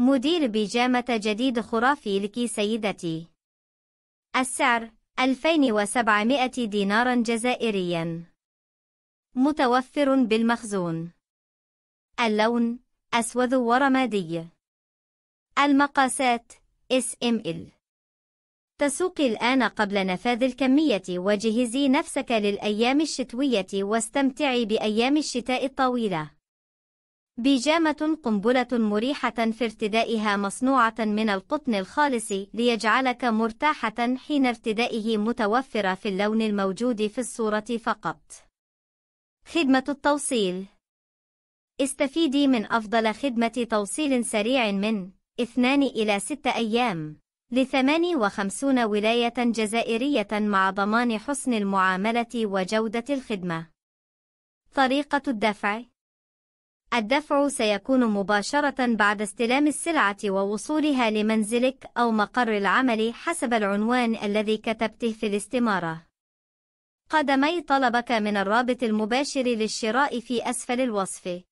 مدير بيجامة جديد خرافي لك سيدتي السعر 2700 دينارا جزائريا متوفر بالمخزون اللون أسود ورمادي المقاسات SML تسوقي الآن قبل نفاذ الكمية وجهزي نفسك للأيام الشتوية واستمتعي بأيام الشتاء الطويلة بيجامة قنبلة مريحة في ارتدائها مصنوعة من القطن الخالص ليجعلك مرتاحة حين ارتدائه متوفرة في اللون الموجود في الصورة فقط. خدمة التوصيل استفيدي من أفضل خدمة توصيل سريع من 2 إلى 6 أيام ل 58 ولاية جزائرية مع ضمان حسن المعاملة وجودة الخدمة. طريقة الدفع الدفع سيكون مباشرة بعد استلام السلعة ووصولها لمنزلك أو مقر العمل حسب العنوان الذي كتبته في الاستمارة. قدمي طلبك من الرابط المباشر للشراء في أسفل الوصف.